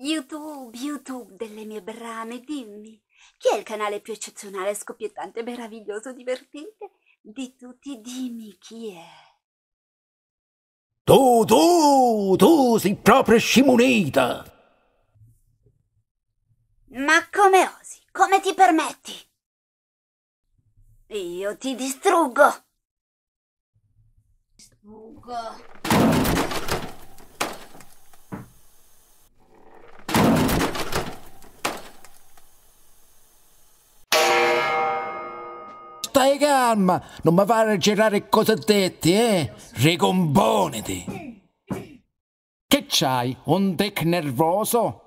YouTube, YouTube delle mie brame, dimmi, chi è il canale più eccezionale, scoppiettante, meraviglioso, divertente di tutti? Dimmi chi è. Tu, tu, tu sei proprio scimunita! Ma come osi? Come ti permetti? Io ti distruggo! Distruggo... calma, non mi fare girare cosa detti, eh? Ricomponiti. Che c'hai? Un dec nervoso?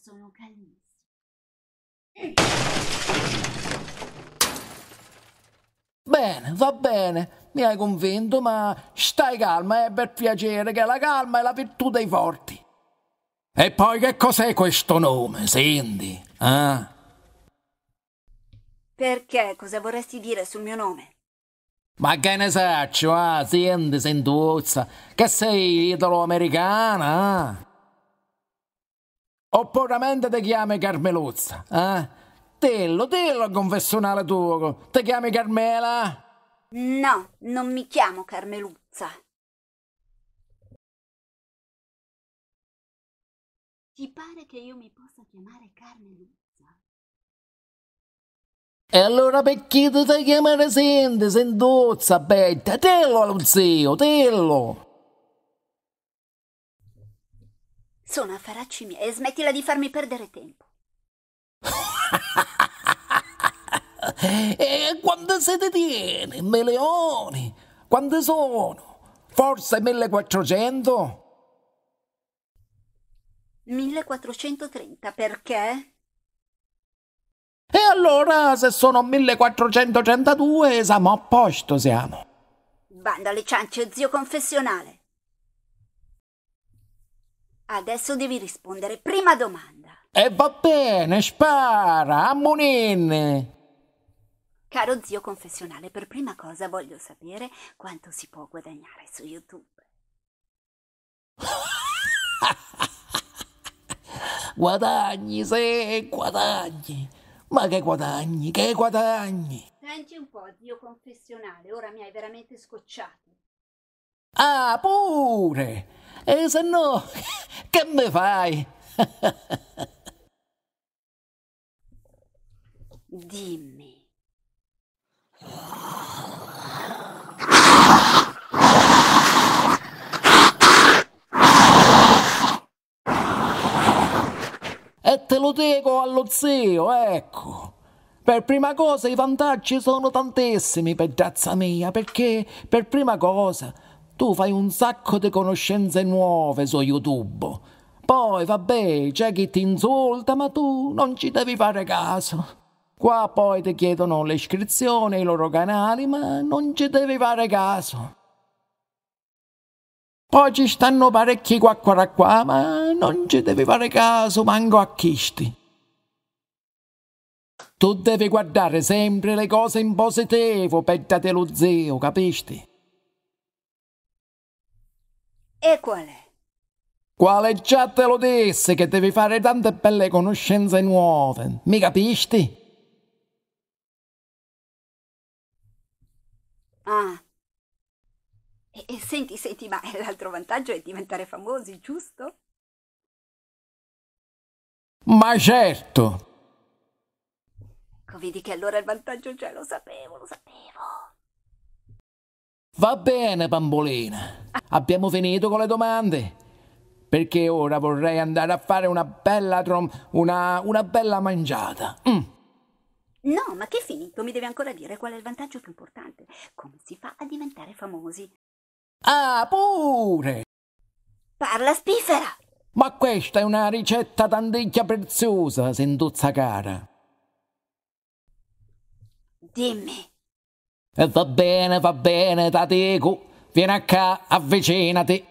sono calmissimo. bene, va bene, mi hai convinto, ma stai calma, è per piacere, che la calma è la virtù dei forti. E poi che cos'è questo nome, senti? Ah? Perché? Cosa vorresti dire sul mio nome? Ma che ne saccio, ah, senti, sentuzza, che sei italo-americana, ah? Oppuramente ti chiami Carmeluzza, eh? Dillo, dillo al confessionale tuo. Ti chiami Carmela? No, non mi chiamo Carmeluzza. Ti pare che io mi possa chiamare Carmeluzza? E allora perché ti devi chiamare Sente, Sendozza, Betta? Dillo allo zio, dillo! Sono affaracci miei e smettila di farmi perdere tempo e quante sete tiene, Meleoni? Quante sono? Forse 1400? 1430 perché? E allora, se sono 1432, siamo a posto, siamo. Banda alle ciance, zio confessionale. Adesso devi rispondere prima domanda. E va bene, spara, ammonenne. Caro zio confessionale, per prima cosa voglio sapere quanto si può guadagnare su YouTube. guadagni, se guadagni. Ma che guadagni, che guadagni? Senti un po', zio confessionale, ora mi hai veramente scocciato. Ah, pure! E se no, che me fai? Dimmi. E te lo dico allo zio, ecco. Per prima cosa i vantaggi sono tantissimi, pedazza mia, perché per prima cosa tu fai un sacco di conoscenze nuove su YouTube. Poi vabbè, c'è chi ti insulta, ma tu non ci devi fare caso. Qua poi ti chiedono le iscrizioni, i loro canali, ma non ci devi fare caso. Poi ci stanno parecchi qua qua qua, ma non ci devi fare caso manco a chisti. Tu devi guardare sempre le cose in positivo, pettate lo zio, capisti? E qual è? Quale già te lo disse che devi fare tante belle conoscenze nuove, mi capisti? Ah. E, e senti, senti, ma l'altro vantaggio è diventare famosi, giusto? Ma certo! Ecco, vedi che allora il vantaggio c'è, lo sapevo, lo sapevo. Va bene, bambolina. Abbiamo finito con le domande. Perché ora vorrei andare a fare una bella trom... una, una bella mangiata. Mm. No, ma che finito? Mi devi ancora dire qual è il vantaggio più importante. Come si fa a diventare famosi? Ah, pure! Parla spifera! Ma questa è una ricetta tanticchia preziosa, senduzza cara. Dimmi. E eh, va bene, va bene, tateco. Vieni a qua, avvicinati.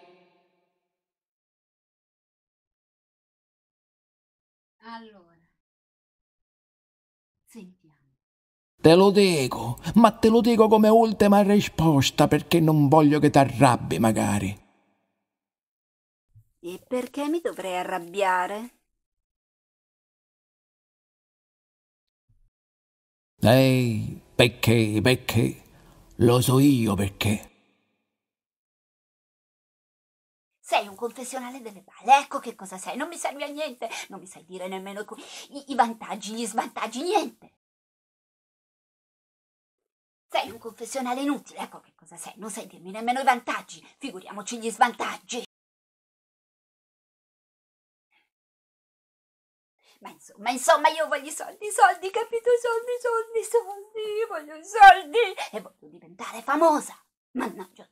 Allora. Sentiamo. Te lo dico, ma te lo dico come ultima risposta perché non voglio che ti arrabbi, magari. E perché mi dovrei arrabbiare? Ehi, perché, perché? Lo so io perché. Sei un confessionale delle balle, ecco che cosa sei, non mi serve a niente, non mi sai dire nemmeno i, i vantaggi, gli svantaggi, niente. Sei un confessionale inutile, ecco che cosa sei, non sai dirmi nemmeno i vantaggi, figuriamoci gli svantaggi. Ma insomma, insomma, io voglio i soldi, i soldi, capito? I soldi, i soldi, i soldi, voglio i soldi e voglio diventare famosa. Mannaggia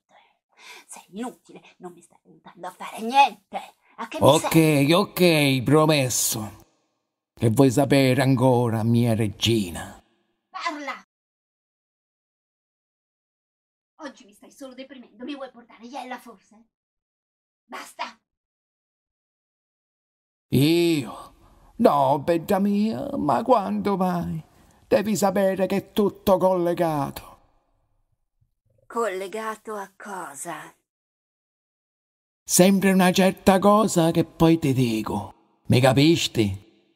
sei inutile, non mi stai aiutando a fare niente. A che ok, ok, promesso. Che vuoi sapere ancora, mia regina? Parla! Oggi mi stai solo deprimendo, mi vuoi portare Iella forse? Basta! Io? No, bella mia, ma quando mai? Devi sapere che è tutto collegato. Collegato a cosa? Sempre una certa cosa che poi ti dico. Mi capisti?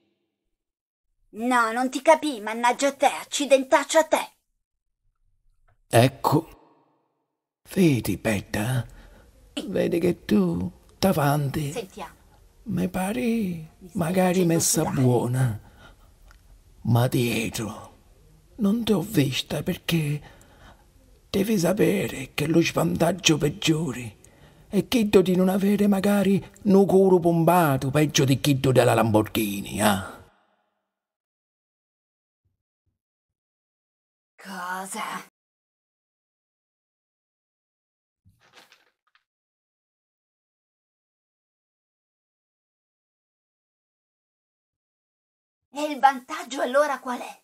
No, non ti capì, mannaggia a te, accidentaccio a te. Ecco. Vedi, Betta, eh? vedi che tu davanti... Sentiamo. Mi pare magari messa buona, ma dietro non ti ho vista perché Devi sapere che lo svantaggio peggiore è chitto di non avere magari un culo pompato peggio di chitto della Lamborghini, eh? Cosa? E il vantaggio allora qual è?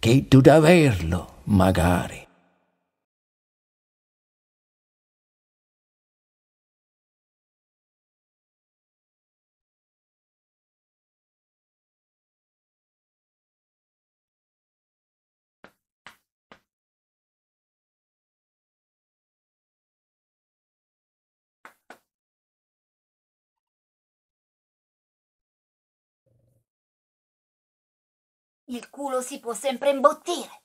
che tu d'averlo, magari. Il culo si può sempre imbottire.